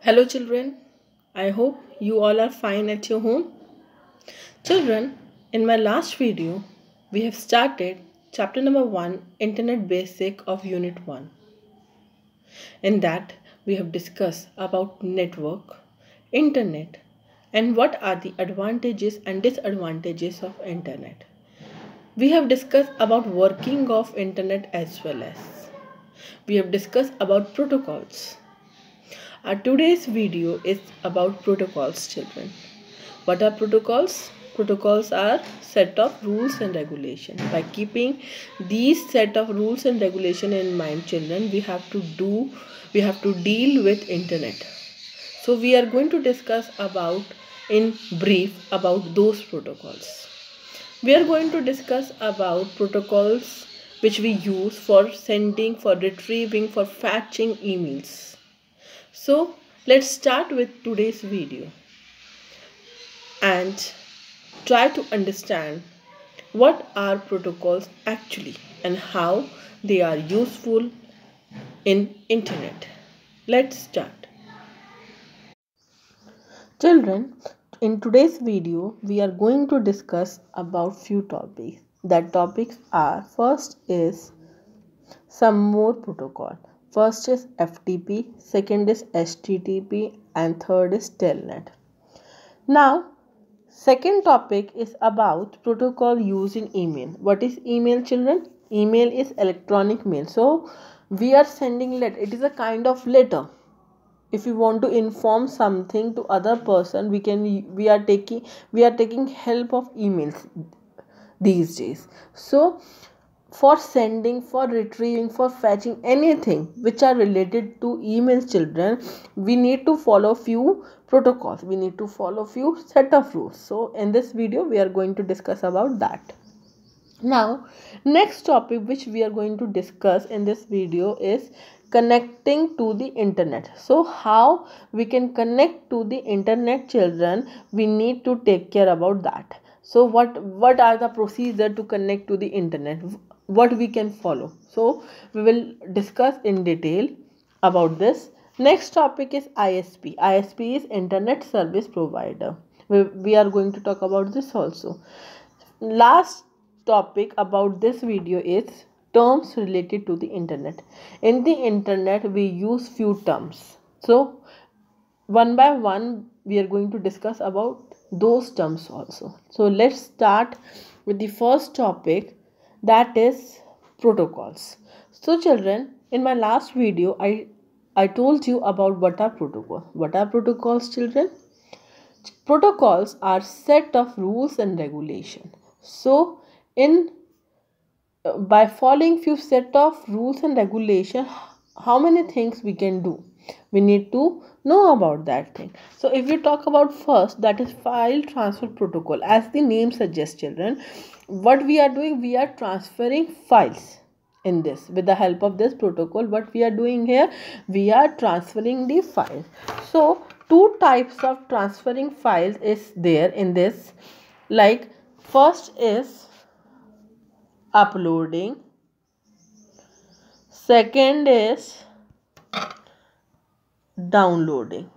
Hello children, I hope you all are fine at your home. Children, in my last video, we have started chapter number 1 Internet Basic of Unit 1. In that, we have discussed about network, internet and what are the advantages and disadvantages of internet. We have discussed about working of internet as well as. We have discussed about protocols our today's video is about protocols children. What are protocols? Protocols are set of rules and regulation. By keeping these set of rules and regulation in mind children we have to do we have to deal with internet. So we are going to discuss about in brief about those protocols. We are going to discuss about protocols which we use for sending, for retrieving, for fetching emails so let's start with today's video and try to understand what are protocols actually and how they are useful in internet. Let's start. Children, in today's video, we are going to discuss about few topics. The topics are first is some more protocol First is FTP, second is HTTP and third is Telnet. Now, second topic is about protocol used in email. What is email children? Email is electronic mail. So, we are sending letter. It is a kind of letter if we want to inform something to other person we can we are taking we are taking help of emails these days so for sending for retrieving for fetching anything which are related to emails children we need to follow few protocols we need to follow few set of rules so in this video we are going to discuss about that now next topic which we are going to discuss in this video is connecting to the internet so how we can connect to the internet children we need to take care about that so what what are the procedure to connect to the internet what we can follow so we will discuss in detail about this next topic is isp isp is internet service provider we, we are going to talk about this also last topic about this video is terms related to the internet in the internet we use few terms so one by one we are going to discuss about those terms also so let's start with the first topic that is protocols. So children, in my last video, I, I told you about what are protocols. What are protocols children? Protocols are set of rules and regulation. So in by following few set of rules and regulation, how many things we can do? We need to know about that thing. So if we talk about first, that is file transfer protocol. As the name suggests children, what we are doing we are transferring files in this with the help of this protocol what we are doing here we are transferring the files so two types of transferring files is there in this like first is uploading second is downloading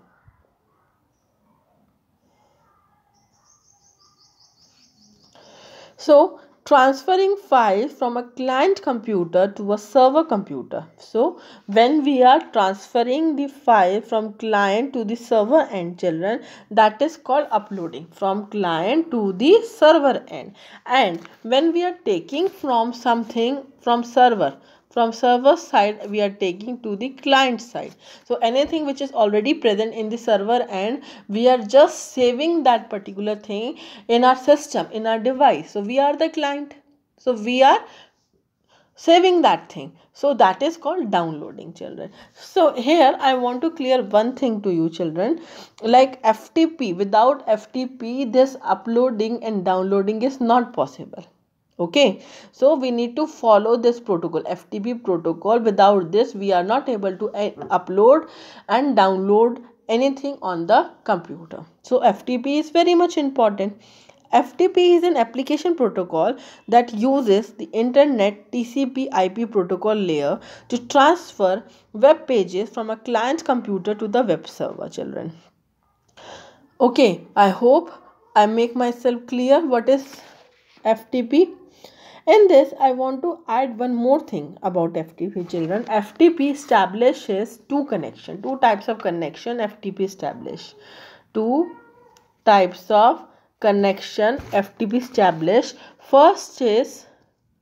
So transferring files from a client computer to a server computer. So when we are transferring the file from client to the server end children that is called uploading from client to the server end. And when we are taking from something from server from server side we are taking to the client side so anything which is already present in the server and we are just saving that particular thing in our system in our device so we are the client so we are saving that thing so that is called downloading children so here i want to clear one thing to you children like ftp without ftp this uploading and downloading is not possible okay so we need to follow this protocol ftp protocol without this we are not able to eh, upload and download anything on the computer so ftp is very much important FTP is an application protocol that uses the internet TCP IP protocol layer to transfer web pages from a client computer to the web server children. Okay, I hope I make myself clear what is FTP in this, I want to add one more thing about FTP children. FTP establishes two connection, two types of connection FTP establish. Two types of connection FTP establish. First is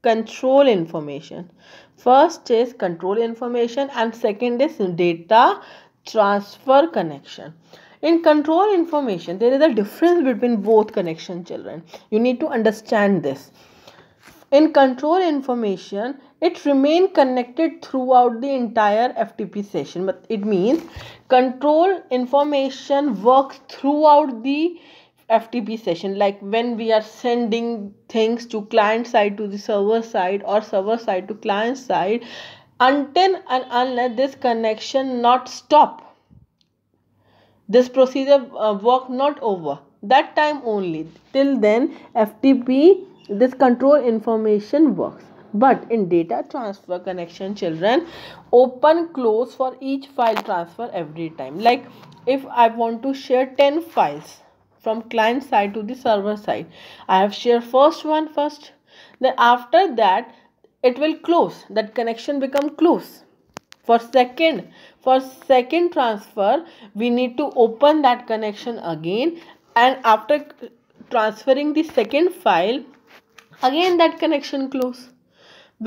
control information. First is control information and second is data transfer connection. In control information, there is a difference between both connection children. You need to understand this. In control information, it remain connected throughout the entire FTP session. But it means control information works throughout the FTP session. Like when we are sending things to client side to the server side or server side to client side, until and unless this connection not stop, this procedure uh, work not over that time only till then ftp this control information works but in data transfer connection children open close for each file transfer every time like if i want to share 10 files from client side to the server side i have shared first one first then after that it will close that connection become close for second for second transfer we need to open that connection again and after transferring the second file again that connection close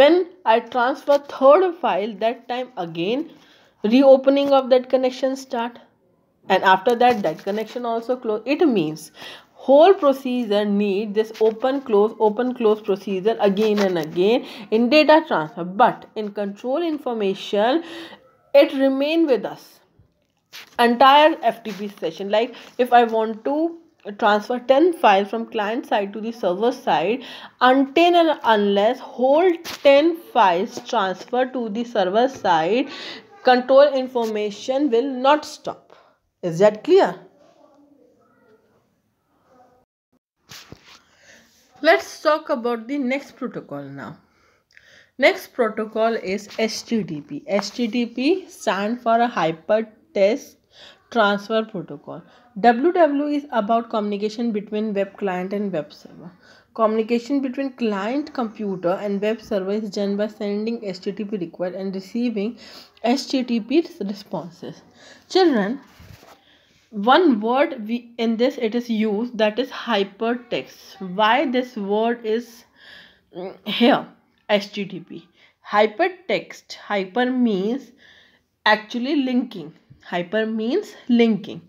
when i transfer third file that time again reopening of that connection start and after that that connection also close it means whole procedure need this open close open close procedure again and again in data transfer but in control information it remain with us entire ftp session like if i want to transfer 10 files from client side to the server side until and unless whole 10 files transfer to the server side control information will not stop is that clear let's talk about the next protocol now next protocol is http http stand for a hyper transfer protocol www is about communication between web client and web server communication between client computer and web server is done by sending http request and receiving http responses children one word we in this it is used that is hypertext why this word is mm, here http hypertext hyper means actually linking Hyper means linking.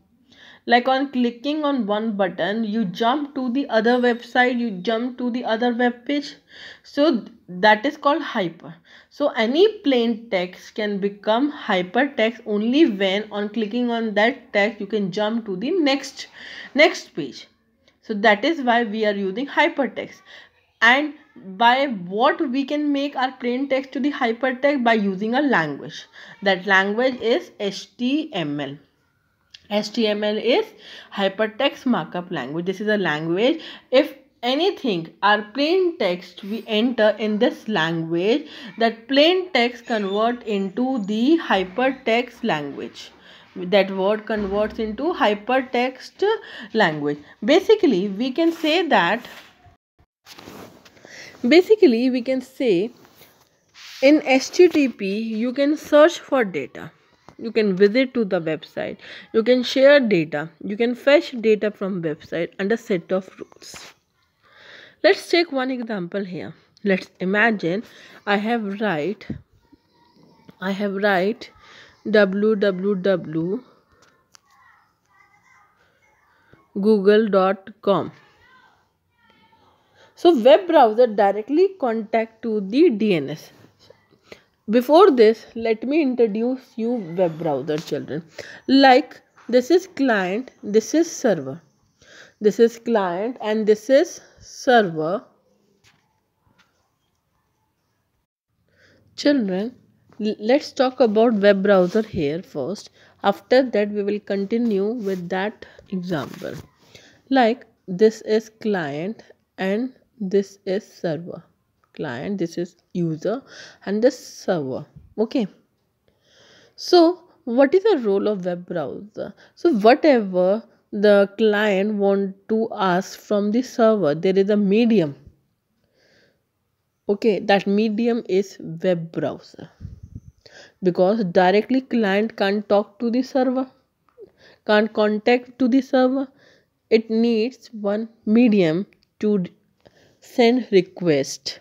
Like on clicking on one button, you jump to the other website, you jump to the other web page. So that is called hyper. So any plain text can become hypertext only when on clicking on that text you can jump to the next next page. So that is why we are using hypertext. And by what we can make our plain text to the hypertext by using a language that language is html html is hypertext markup language this is a language if anything our plain text we enter in this language that plain text convert into the hypertext language that word converts into hypertext language basically we can say that basically we can say in http you can search for data you can visit to the website you can share data you can fetch data from website under set of rules let's take one example here let's imagine i have write i have write www google.com so web browser directly contact to the DNS. Before this, let me introduce you web browser children. Like this is client, this is server. This is client and this is server. Children, let's talk about web browser here first. After that, we will continue with that example. Like this is client and this is server client this is user and this server okay so what is the role of web browser so whatever the client want to ask from the server there is a medium okay that medium is web browser because directly client can't talk to the server can't contact to the server it needs one medium to send request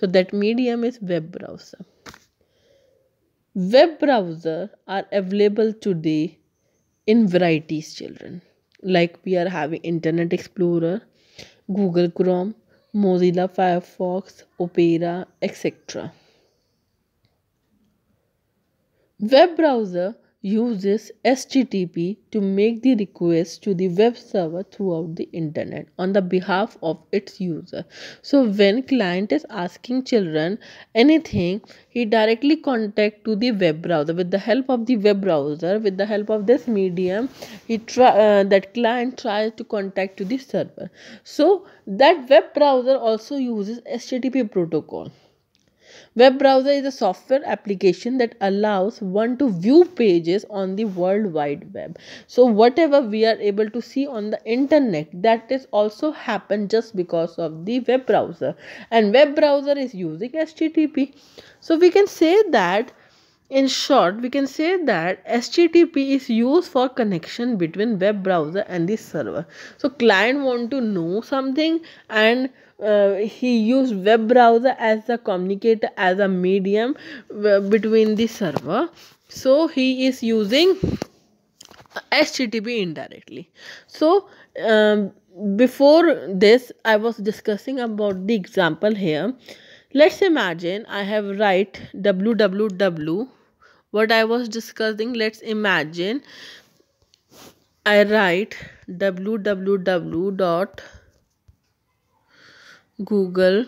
so that medium is web browser web browser are available today in varieties children like we are having internet explorer google chrome mozilla firefox opera etc web browser uses HTTP to make the request to the web server throughout the internet on the behalf of its user. So when client is asking children anything, he directly contact to the web browser with the help of the web browser with the help of this medium he try, uh, that client tries to contact to the server. So that web browser also uses HTTP protocol Web browser is a software application that allows one to view pages on the World Wide Web. So whatever we are able to see on the internet, that is also happened just because of the web browser. And web browser is using HTTP. So we can say that in short, we can say that HTTP is used for connection between web browser and the server. So client want to know something and uh, he used web browser as the communicator as a medium uh, between the server. So he is using HTTP indirectly. So um, before this, I was discussing about the example here. Let's imagine I have write www what I was discussing let's imagine I write www dot google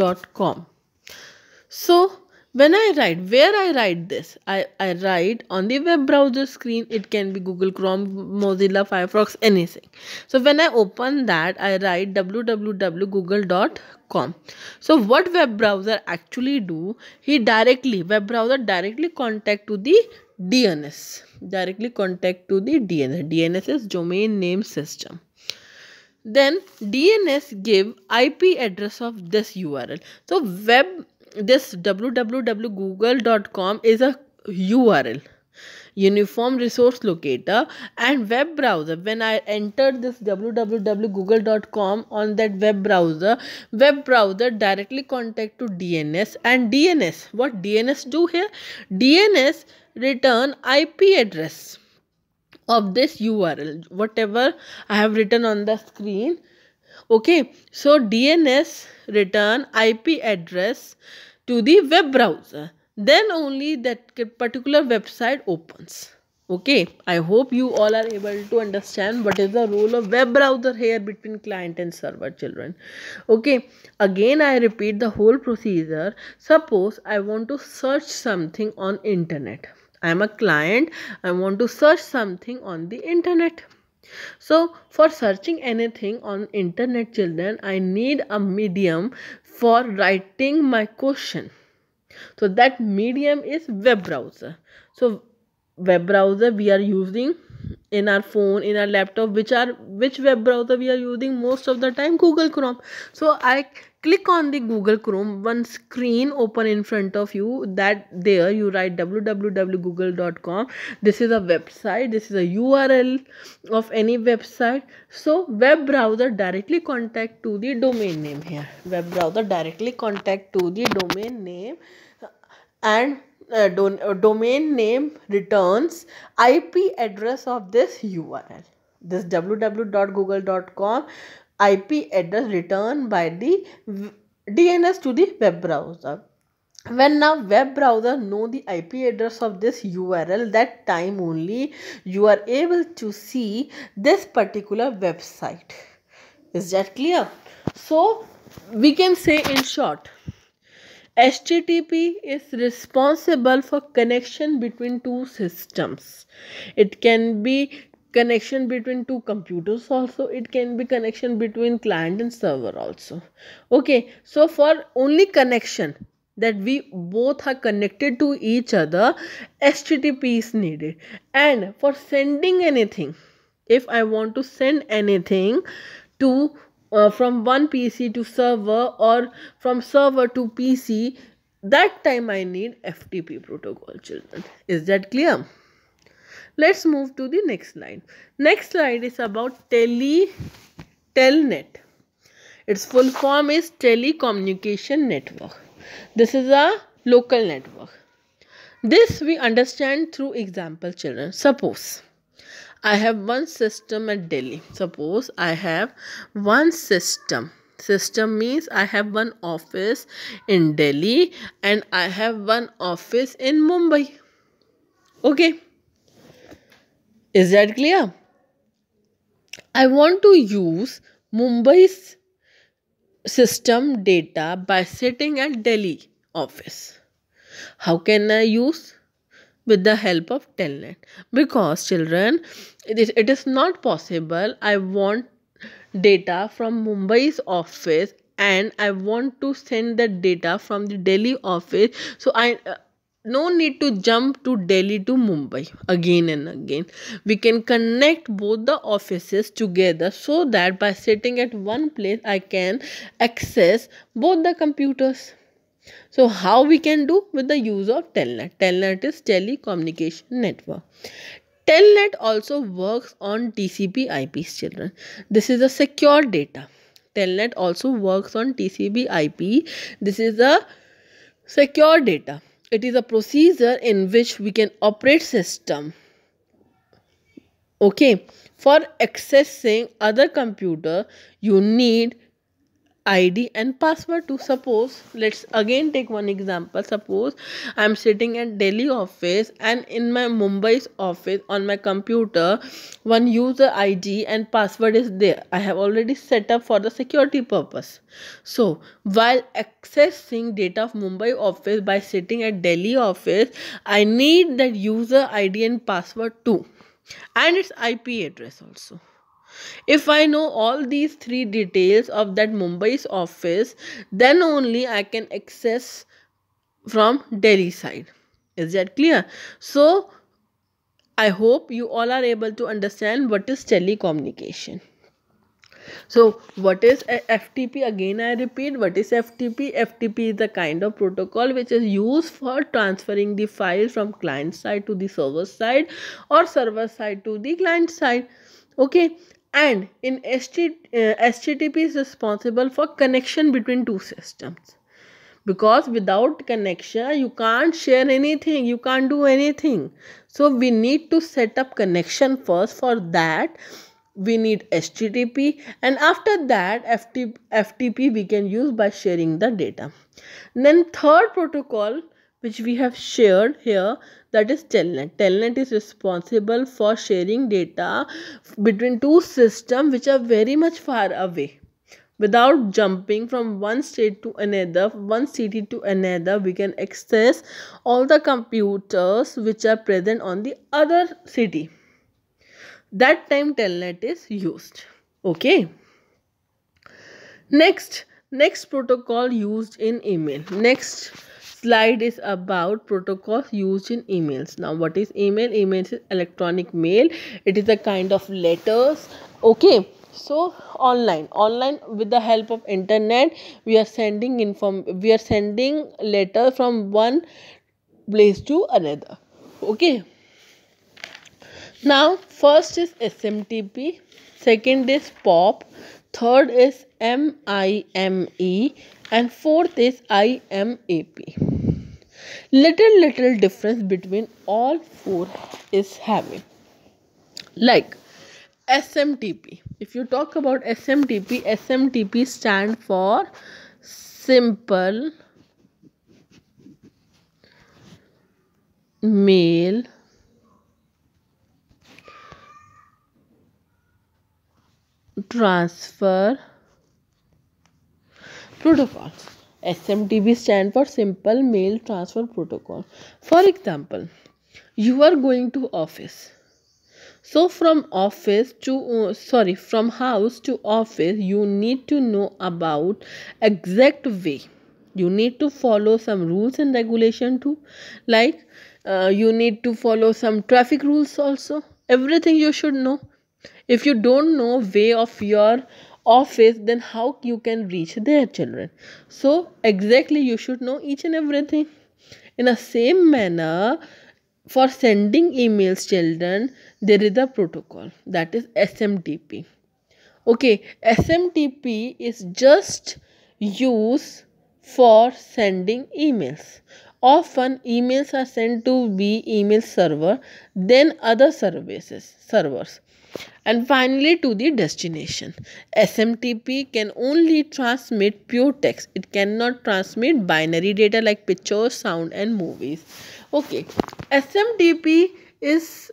dot com so when I write, where I write this, I, I write on the web browser screen. It can be Google Chrome, Mozilla, Firefox, anything. So when I open that, I write www.google.com. So what web browser actually do? He directly, web browser directly contact to the DNS. Directly contact to the DNS. DNS is domain name system then DNS give IP address of this URL. So web this www.google.com is a URL uniform resource locator and web browser when i entered this www.google.com on that web browser web browser directly contact to dns and dns what dns do here dns return ip address of this url whatever i have written on the screen okay so dns return ip address to the web browser then only that particular website opens okay i hope you all are able to understand what is the role of web browser here between client and server children okay again i repeat the whole procedure suppose i want to search something on internet i am a client i want to search something on the internet so for searching anything on internet children i need a medium for writing my question so that medium is web browser so web browser we are using in our phone in our laptop which are which web browser we are using most of the time google chrome so i click on the google chrome one screen open in front of you that there you write www.google.com this is a website this is a url of any website so web browser directly contact to the domain name here web browser directly contact to the domain name and uh, uh, domain name returns IP address of this URL. This www.google.com IP address returned by the DNS to the web browser. When now web browser know the IP address of this URL that time only you are able to see this particular website. Is that clear? So we can say in short HTTP is responsible for connection between two systems. It can be connection between two computers also it can be connection between client and server also okay so for only connection that we both are connected to each other http is needed and for sending anything if i want to send anything to uh, from one pc to server or from server to pc that time i need ftp protocol children is that clear let's move to the next slide next slide is about tele telnet its full form is telecommunication network this is a local network this we understand through example children suppose i have one system at delhi suppose i have one system system means i have one office in delhi and i have one office in mumbai okay is that clear? I want to use Mumbai's system data by sitting at Delhi office. How can I use? With the help of Telnet. Because children, it is, it is not possible. I want data from Mumbai's office and I want to send the data from the Delhi office. So I no need to jump to Delhi to Mumbai again and again. We can connect both the offices together so that by sitting at one place, I can access both the computers. So how we can do with the use of Telnet? Telnet is telecommunication network. Telnet also works on TCP IP children. This is a secure data. Telnet also works on TCP IP. This is a secure data it is a procedure in which we can operate system okay for accessing other computer you need id and password to suppose let's again take one example suppose i'm sitting at delhi office and in my mumbai's office on my computer one user id and password is there i have already set up for the security purpose so while accessing data of mumbai office by sitting at delhi office i need that user id and password too and its ip address also if I know all these three details of that Mumbai's office, then only I can access from Delhi side. Is that clear? So, I hope you all are able to understand what is telecommunication. So, what is FTP? Again, I repeat, what is FTP? FTP is the kind of protocol which is used for transferring the file from client side to the server side or server side to the client side. Okay, and in uh, http is responsible for connection between two systems because without connection you can't share anything you can't do anything so we need to set up connection first for that we need http and after that FT, ftp we can use by sharing the data then third protocol which we have shared here that is telnet telnet is responsible for sharing data between two systems which are very much far away without jumping from one state to another one city to another we can access all the computers which are present on the other city that time telnet is used okay next next protocol used in email next slide is about protocols used in emails now what is email email is electronic mail it is a kind of letters okay so online online with the help of internet we are sending inform we are sending letter from one place to another okay now first is smtp second is pop third is mime and fourth is imap little little difference between all four is having like smtp if you talk about smtp smtp stand for simple male transfer protocols SMTP stand for Simple Mail Transfer Protocol. For example, you are going to office. So from office to uh, sorry from house to office you need to know about exact way. You need to follow some rules and regulation too. Like uh, you need to follow some traffic rules also. Everything you should know. If you don't know way of your office then how you can reach their children so exactly you should know each and everything in the same manner for sending emails children there is a protocol that is smtp okay smtp is just used for sending emails often emails are sent to be email server then other services servers and finally to the destination. SMTP can only transmit pure text. It cannot transmit binary data like pictures, sound and movies. Okay, SMTP is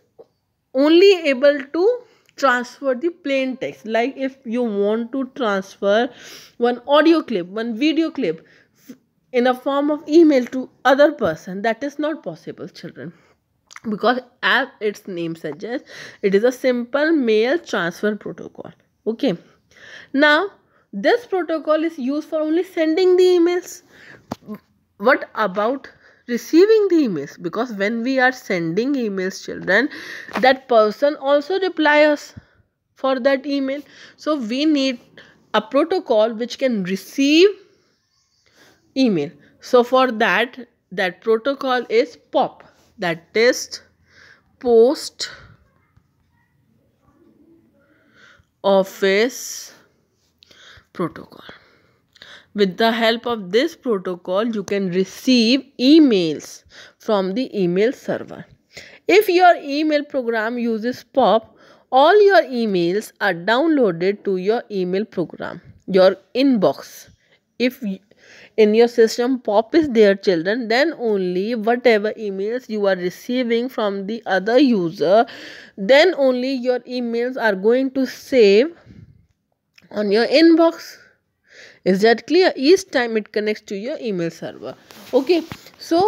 only able to transfer the plain text like if you want to transfer one audio clip one video clip in a form of email to other person that is not possible children because as its name suggests it is a simple mail transfer protocol okay now this protocol is used for only sending the emails what about receiving the emails because when we are sending emails children that person also replies for that email so we need a protocol which can receive email so for that that protocol is pop that is post office protocol with the help of this protocol you can receive emails from the email server if your email program uses pop all your emails are downloaded to your email program your inbox if in your system pop is their children then only whatever emails you are receiving from the other user then only your emails are going to save on your inbox is that clear each time it connects to your email server okay so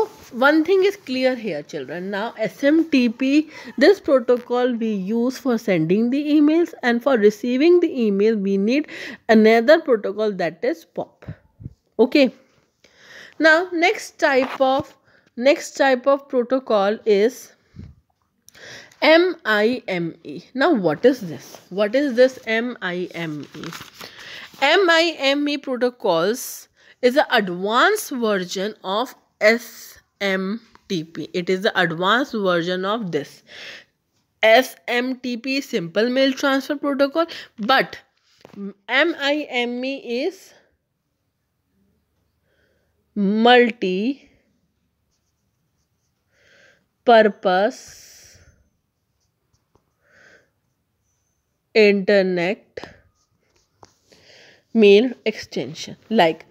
one thing is clear here children now smtp this protocol we use for sending the emails and for receiving the email we need another protocol that is pop okay now next type of next type of protocol is MIME. Now, what is this? What is this MIME? MIME protocols is an advanced version of SMTP. It is the advanced version of this. SMTP Simple Mail Transfer Protocol, but MIME is multi purpose internet mail extension like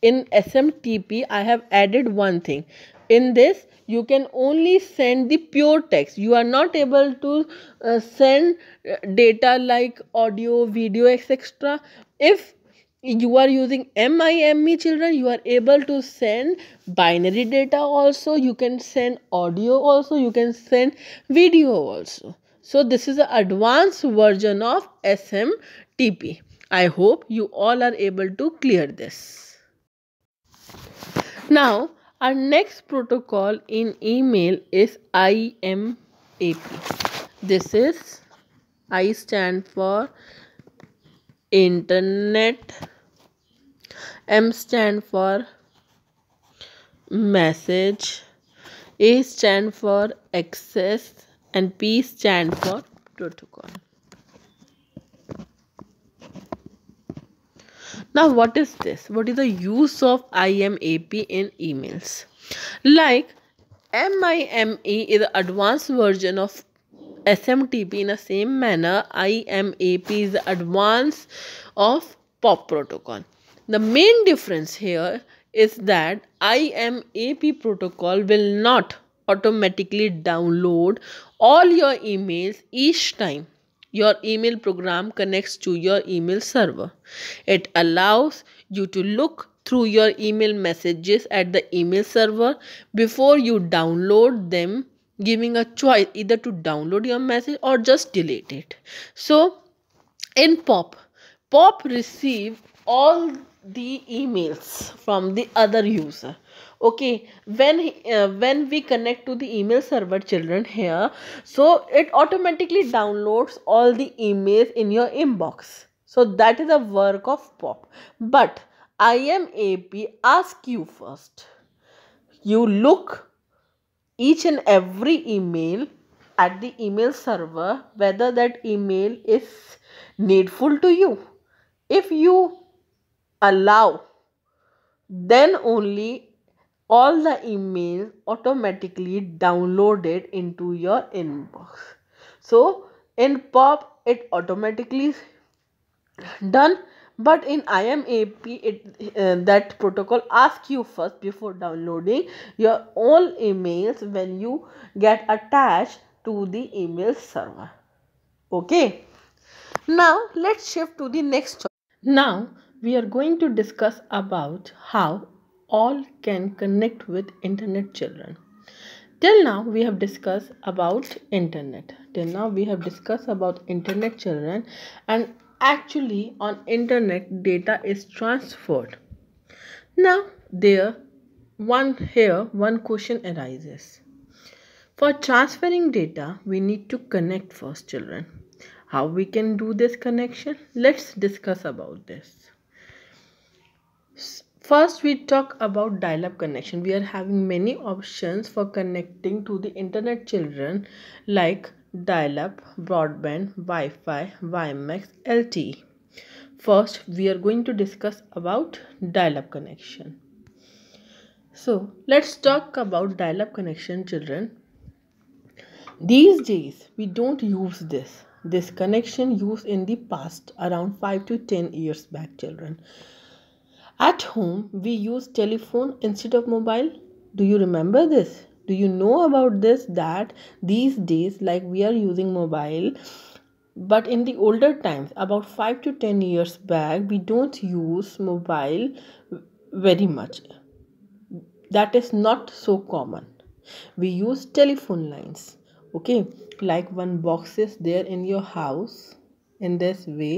in smtp i have added one thing in this you can only send the pure text you are not able to uh, send uh, data like audio video etc if you are using MIME children, you are able to send binary data also, you can send audio also, you can send video also. So this is an advanced version of SMTP. I hope you all are able to clear this. Now our next protocol in email is IMAP. This is I stand for internet m stand for message a stand for access and p stand for protocol now what is this what is the use of imap in emails like MIME is the advanced version of SMTP in the same manner IMAP is advance of POP protocol. The main difference here is that IMAP protocol will not automatically download all your emails each time your email program connects to your email server. It allows you to look through your email messages at the email server before you download them giving a choice either to download your message or just delete it so in pop pop receive all the emails from the other user okay when uh, when we connect to the email server children here so it automatically downloads all the emails in your inbox so that is the work of pop but imap ask you first you look each and every email at the email server whether that email is needful to you if you allow then only all the emails automatically downloaded into your inbox so in pop it automatically done but in IMAP it uh, that protocol asks you first before downloading your all emails when you get attached to the email server okay now let's shift to the next now we are going to discuss about how all can connect with internet children till now we have discussed about internet till now we have discussed about internet children and actually on internet data is transferred now there one here one question arises for transferring data we need to connect first children how we can do this connection let's discuss about this first we talk about dial-up connection we are having many options for connecting to the internet children like dial-up, broadband, Wi-Fi, WiMAX, LTE. First, we are going to discuss about dial-up connection. So, let's talk about dial-up connection children. These days, we don't use this. This connection used in the past around 5 to 10 years back children. At home, we use telephone instead of mobile. Do you remember this? do you know about this that these days like we are using mobile but in the older times about 5 to 10 years back we don't use mobile very much that is not so common we use telephone lines okay like one box is there in your house in this way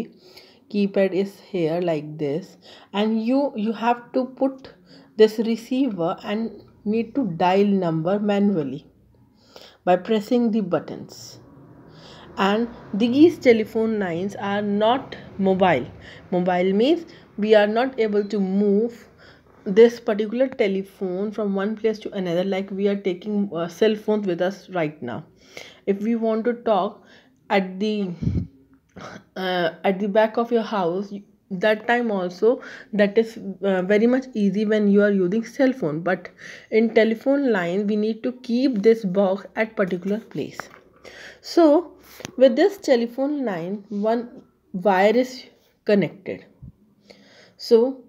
keypad is here like this and you you have to put this receiver and need to dial number manually by pressing the buttons and these telephone lines are not mobile mobile means we are not able to move this particular telephone from one place to another like we are taking uh, cell phones with us right now if we want to talk at the uh, at the back of your house that time also that is uh, very much easy when you are using cell phone but in telephone line we need to keep this box at particular place so with this telephone line one wire is connected so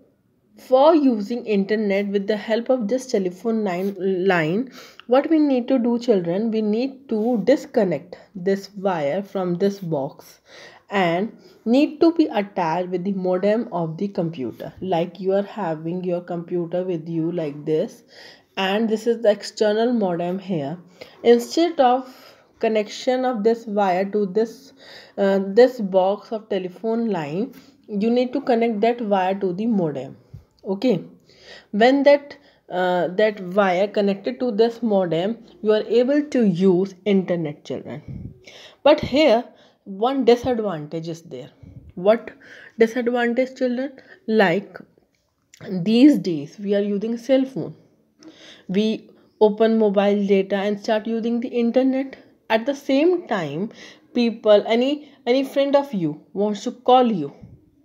for using internet with the help of this telephone line, line what we need to do children we need to disconnect this wire from this box and need to be attached with the modem of the computer like you are having your computer with you like this and this is the external modem here instead of connection of this wire to this uh, this box of telephone line you need to connect that wire to the modem okay when that uh, that wire connected to this modem you are able to use internet children but here one disadvantage is there what disadvantage children like these days we are using cell phone we open mobile data and start using the internet at the same time people any any friend of you wants to call you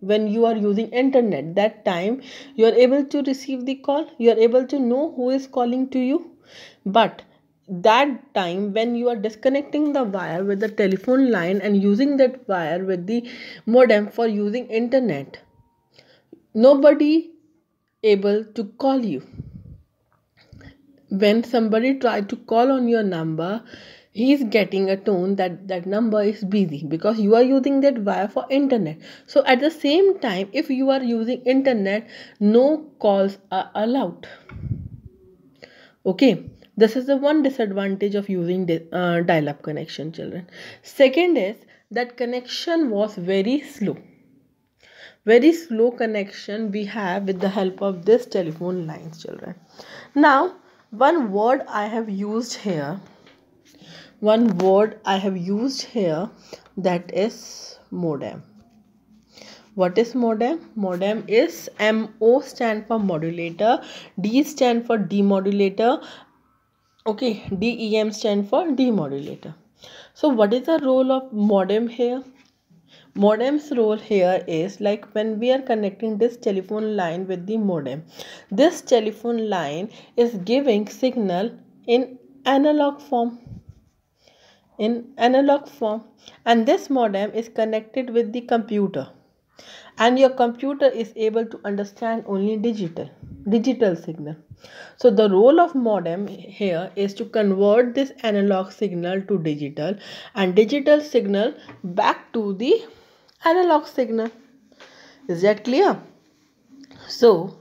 when you are using internet that time you are able to receive the call you are able to know who is calling to you but that time when you are disconnecting the wire with the telephone line and using that wire with the modem for using internet nobody able to call you when somebody try to call on your number he is getting a tone that that number is busy because you are using that wire for internet so at the same time if you are using internet no calls are allowed okay this is the one disadvantage of using di uh, dial-up connection children. Second is that connection was very slow. Very slow connection we have with the help of this telephone lines children. Now one word I have used here. One word I have used here that is modem what is modem modem is mo stand for modulator d stand for demodulator okay dem stand for demodulator so what is the role of modem here modem's role here is like when we are connecting this telephone line with the modem this telephone line is giving signal in analog form in analog form and this modem is connected with the computer and your computer is able to understand only digital digital signal so the role of modem here is to convert this analog signal to digital and digital signal back to the analog signal is that clear so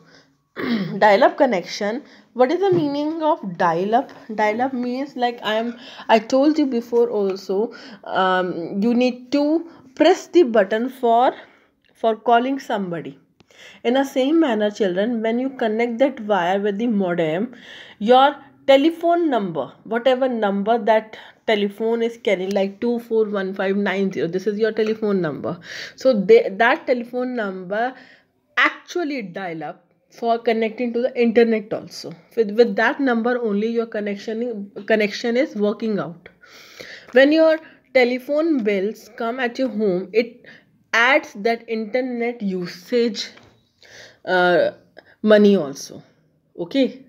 dial-up connection what is the meaning of dial-up dial-up means like i am i told you before also um, you need to press the button for for calling somebody. In the same manner, children, when you connect that wire with the modem, your telephone number, whatever number that telephone is carrying, like 241590, this is your telephone number. So they, that telephone number actually dial up for connecting to the internet also. With, with that number only your connection, connection is working out. When your telephone bills come at your home, it adds that internet usage uh, money also okay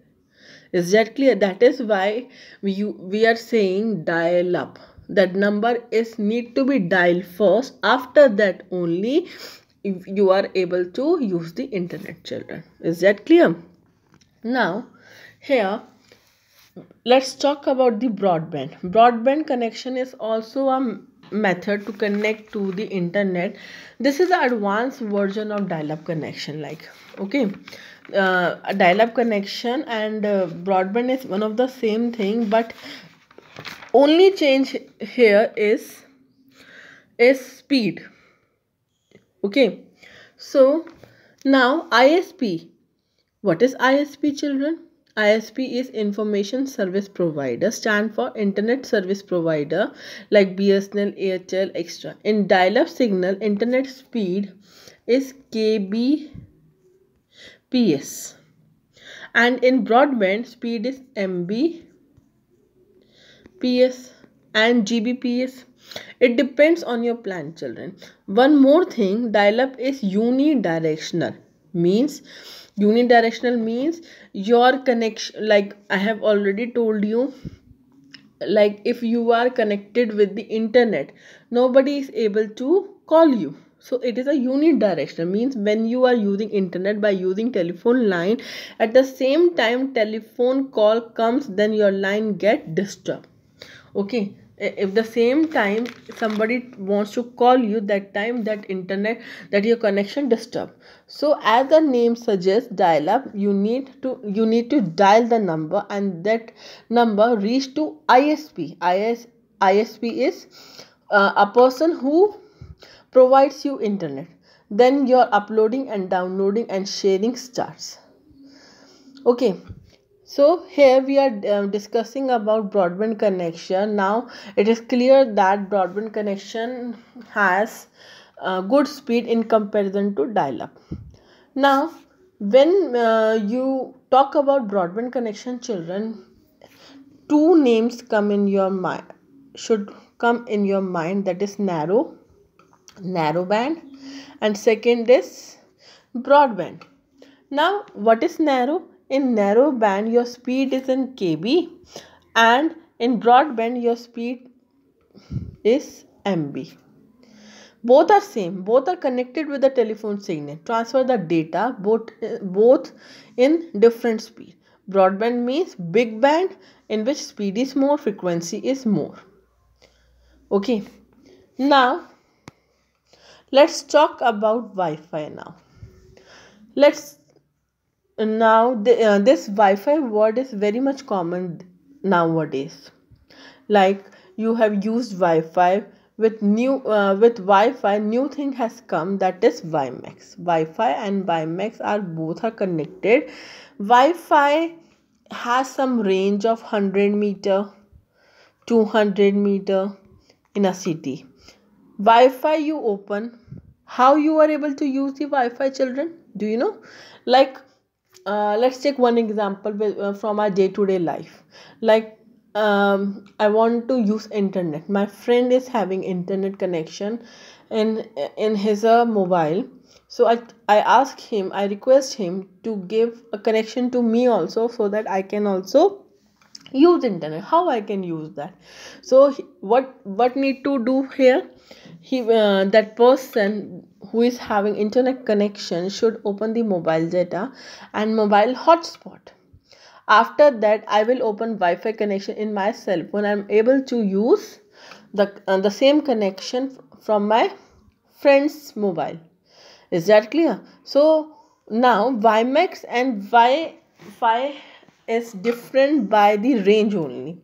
is that clear that is why we we are saying dial up that number is need to be dialed first after that only if you are able to use the internet children is that clear now here let's talk about the broadband broadband connection is also a method to connect to the internet this is the advanced version of dial-up connection like okay uh, a dial-up connection and uh, broadband is one of the same thing but only change here is is speed okay so now isp what is isp children ISP is Information Service Provider, stand for Internet Service Provider like BSNL, Airtel, etc. In dial-up signal, internet speed is kbps and in broadband speed is mbps and gbps. It depends on your plan children. One more thing, dial-up is unidirectional means unidirectional means your connection like i have already told you like if you are connected with the internet nobody is able to call you so it is a unidirectional means when you are using internet by using telephone line at the same time telephone call comes then your line get disturbed okay if the same time somebody wants to call you that time that internet that your connection disturb so as the name suggests dial up you need to you need to dial the number and that number reach to isp is isp is uh, a person who provides you internet then your uploading and downloading and sharing starts okay so here we are uh, discussing about broadband connection now it is clear that broadband connection has uh, good speed in comparison to dial-up now when uh, you talk about broadband connection children two names come in your mind should come in your mind that is narrow narrowband and second is broadband now what is narrow in narrow band your speed is in kb and in broadband your speed is mb both are same both are connected with the telephone signal transfer the data both both in different speed broadband means big band in which speed is more frequency is more okay now let's talk about wi-fi now let's now the, uh, this wi-fi word is very much common nowadays like you have used wi-fi with new uh, with wi-fi new thing has come that is wimax wi-fi and wimax are both are connected wi-fi has some range of 100 meter 200 meter in a city wi-fi you open how you are able to use the wi-fi children do you know like uh, let's take one example with, uh, from our day-to-day -day life like um, i want to use internet my friend is having internet connection in in his uh, mobile so i i ask him i request him to give a connection to me also so that i can also use internet how i can use that so what what need to do here he uh, that person who is having internet connection should open the mobile data and mobile hotspot after that i will open wi-fi connection in my cell phone i'm able to use the uh, the same connection from my friend's mobile is that clear so now wimax and wi-fi is different by the range only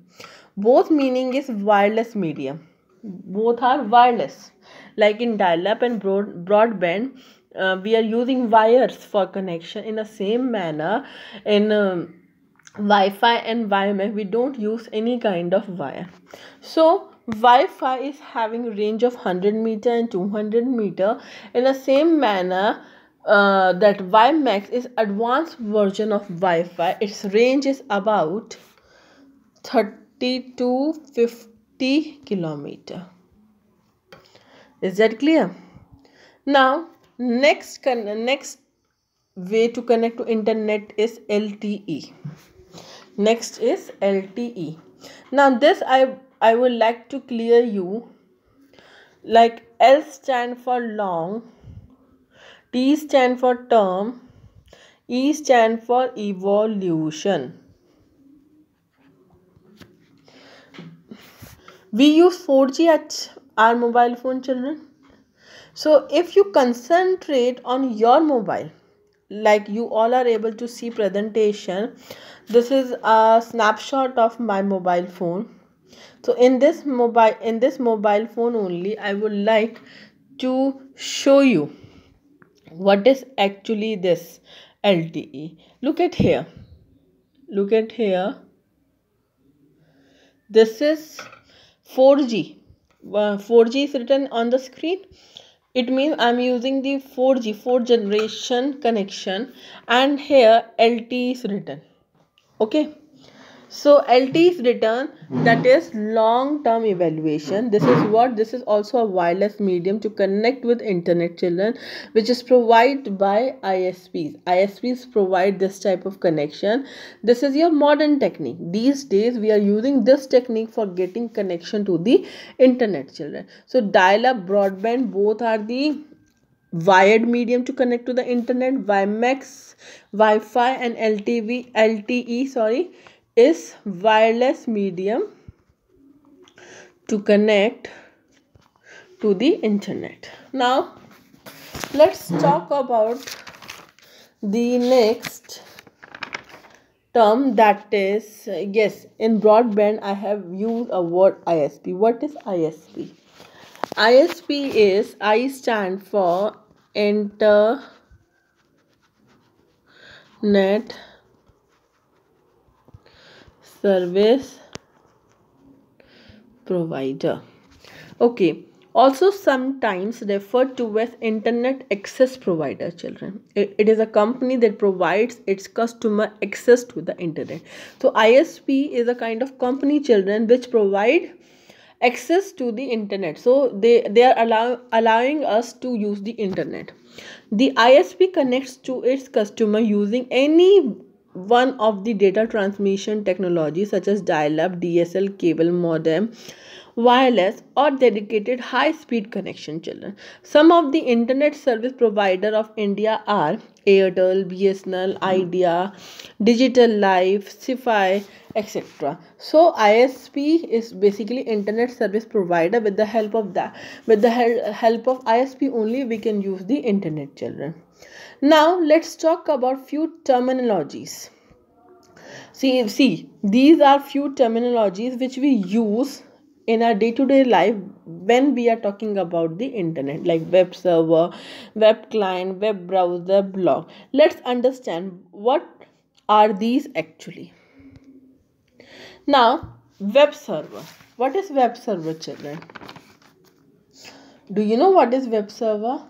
both meaning is wireless medium both are wireless like in dial-up and broad broadband uh, we are using wires for connection in the same manner in um, Wi-Fi and WiMAX we don't use any kind of wire so Wi-Fi is having range of 100 meter and 200 meter in the same manner uh, that WiMAX is advanced version of Wi-Fi its range is about 30 to 50 50 kilometer is that clear now next next way to connect to internet is lte next is lte now this i i would like to clear you like l stand for long t stand for term e stand for evolution we use 4g at our mobile phone children so if you concentrate on your mobile like you all are able to see presentation this is a snapshot of my mobile phone so in this mobile in this mobile phone only i would like to show you what is actually this lte look at here look at here this is 4G. Uh, 4G is written on the screen. It means I'm using the 4G, 4 generation connection and here LT is written. Okay. So LT is written that is long term evaluation. This is what this is also a wireless medium to connect with internet children which is provided by ISPs. ISPs provide this type of connection. This is your modern technique. These days we are using this technique for getting connection to the internet children. So dial up broadband both are the wired medium to connect to the internet, WiMAX, Wi-Fi and LTV, LTE sorry is wireless medium to connect to the internet. Now let's talk about the next term that is yes in broadband I have used a word ISP. What is ISP? ISP is I stand for internet service provider okay also sometimes referred to as internet access provider children it, it is a company that provides its customer access to the internet so isp is a kind of company children which provide access to the internet so they they are allow, allowing us to use the internet the isp connects to its customer using any one of the data transmission technologies such as dial-up, DSL, cable, modem, wireless or dedicated high-speed connection children. Some of the internet service provider of India are Airtel, BSNL, hmm. Idea, Digital Life, sci etc. So ISP is basically internet service provider with the help of that with the help of ISP only we can use the internet children now let's talk about few terminologies see see these are few terminologies which we use in our day-to-day -day life when we are talking about the internet like web server web client web browser blog let's understand what are these actually now web server what is web server children do you know what is web server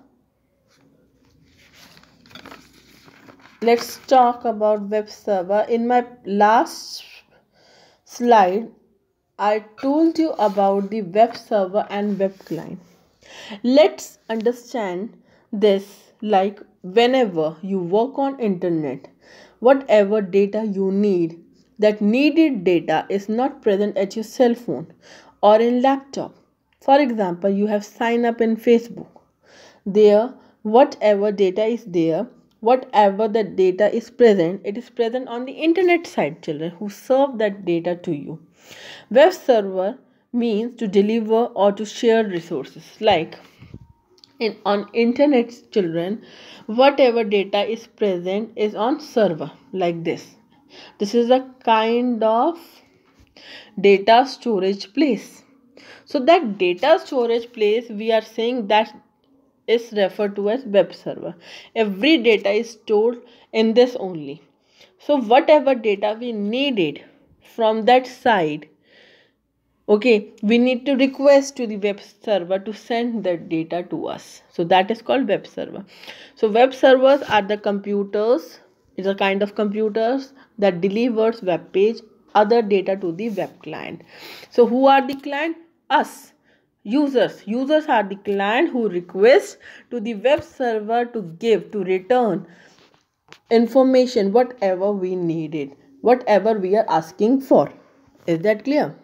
let's talk about web server in my last slide i told you about the web server and web client let's understand this like whenever you work on internet whatever data you need that needed data is not present at your cell phone or in laptop for example you have sign up in facebook there whatever data is there whatever the data is present it is present on the internet side children who serve that data to you web server means to deliver or to share resources like in on internet children whatever data is present is on server like this this is a kind of data storage place so that data storage place we are saying that is referred to as web server. Every data is stored in this only. So whatever data we needed from that side, okay, we need to request to the web server to send that data to us. So that is called web server. So web servers are the computers, it's a kind of computers that delivers web page other data to the web client. So who are the client? Us users users are the client who request to the web server to give to return information whatever we needed whatever we are asking for is that clear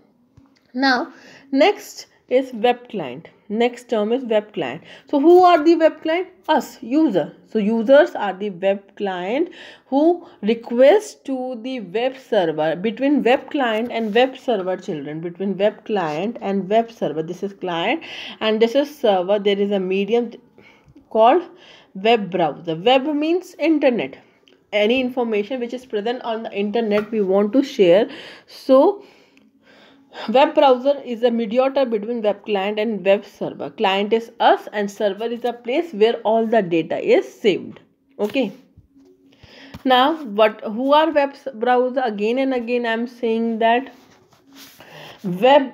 now next is web client next term is web client so who are the web client us user so users are the web client who request to the web server between web client and web server children between web client and web server this is client and this is server there is a medium called web browser web means internet any information which is present on the internet we want to share so Web browser is a mediator between web client and web server. Client is us and server is a place where all the data is saved. Okay. Now, what who are web browser? Again and again I am saying that web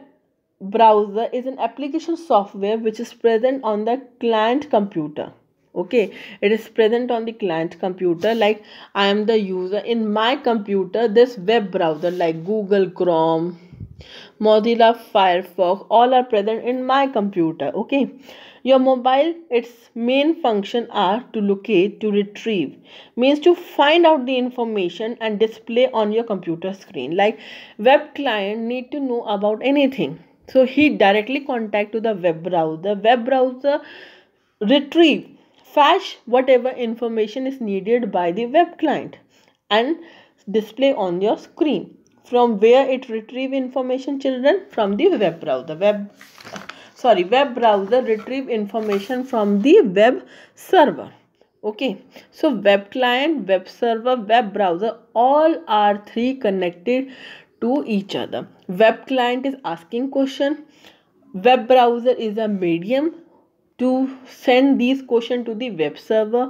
browser is an application software which is present on the client computer okay it is present on the client computer like i am the user in my computer this web browser like google chrome mozilla firefox all are present in my computer okay your mobile its main function are to locate to retrieve means to find out the information and display on your computer screen like web client need to know about anything so he directly contact to the web browser web browser retrieve fetch whatever information is needed by the web client and display on your screen from where it retrieve information children from the web browser web sorry web browser retrieve information from the web server okay so web client web server web browser all are three connected to each other web client is asking question web browser is a medium to send these question to the web server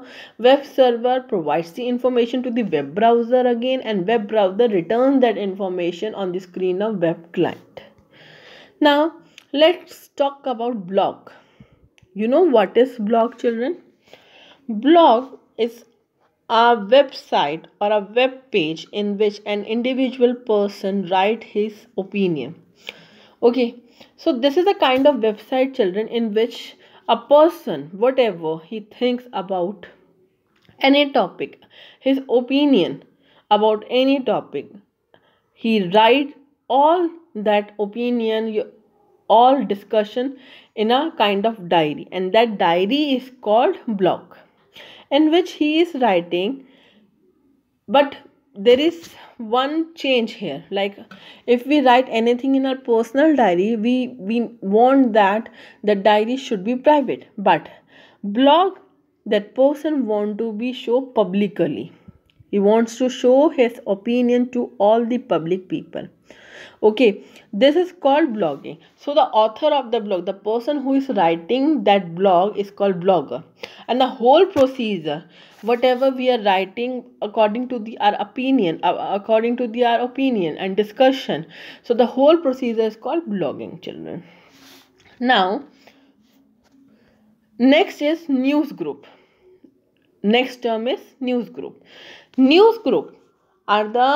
web server provides the information to the web browser again and web browser returns that information on the screen of web client now let's talk about blog. you know what is blog children blog is a website or a web page in which an individual person write his opinion okay so this is a kind of website children in which a person whatever he thinks about any topic his opinion about any topic he write all that opinion all discussion in a kind of diary and that diary is called blog in which he is writing but there is one change here like if we write anything in our personal diary we we want that the diary should be private but blog that person want to be show publicly he wants to show his opinion to all the public people okay this is called blogging so the author of the blog the person who is writing that blog is called blogger and the whole procedure whatever we are writing according to the our opinion uh, uh, according to the our opinion and discussion so the whole procedure is called blogging children now next is news group next term is news group news group are the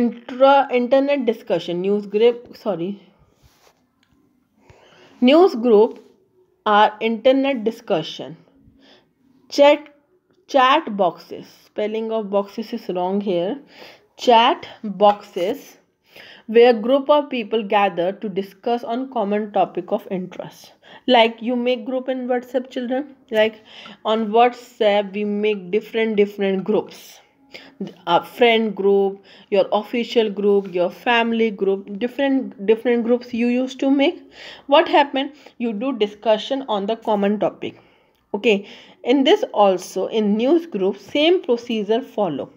intra internet discussion news group sorry news group are internet discussion chat chat boxes spelling of boxes is wrong here chat boxes where group of people gather to discuss on common topic of interest like you make group in whatsapp children like on whatsapp we make different different groups a friend group your official group your family group different different groups you used to make what happened you do discussion on the common topic okay in this also in news group same procedure follow.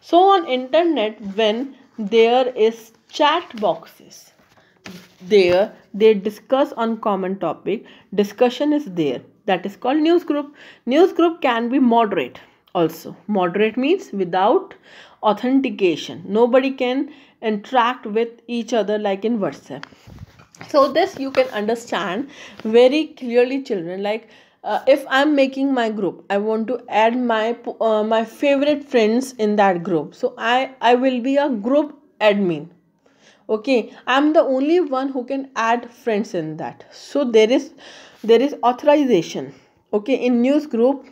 So on internet when there is chat boxes there they discuss on common topic discussion is there that is called news group news group can be moderate also moderate means without authentication nobody can interact with each other like in whatsapp so this you can understand very clearly children like uh, if i'm making my group i want to add my uh, my favorite friends in that group so i i will be a group admin okay i'm the only one who can add friends in that so there is there is authorization okay in news group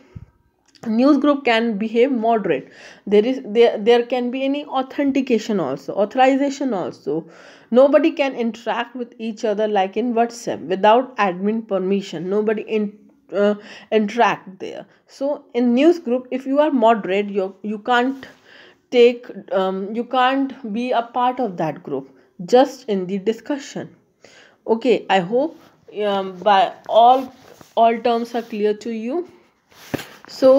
news group can behave moderate there is there there can be any authentication also authorization also nobody can interact with each other like in whatsapp without admin permission nobody in uh, interact there so in news group if you are moderate you you can't take um, you can't be a part of that group just in the discussion okay i hope um, by all all terms are clear to you so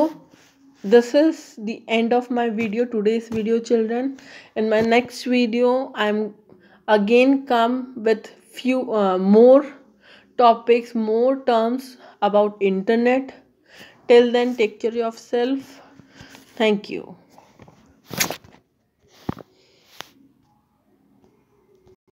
this is the end of my video today's video children in my next video i'm again come with few uh, more topics more terms about internet till then take care of yourself thank you